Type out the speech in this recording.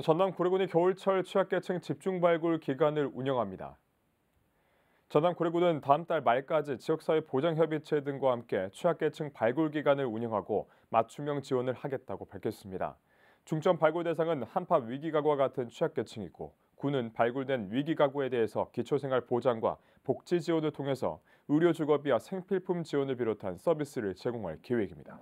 전남 구례군이 겨울철 취약계층 집중 발굴 기간을 운영합니다. 전남 고래군은 다음 달 말까지 지역사회 보장협의체 등과 함께 취약계층 발굴 기간을 운영하고 맞춤형 지원을 하겠다고 밝혔습니다. 중점 발굴 대상은 한파 위기 가구와 같은 취약계층이고 군은 발굴된 위기 가구에 대해서 기초생활 보장과 복지 지원을 통해서 의료 주거비와 생필품 지원을 비롯한 서비스를 제공할 계획입니다.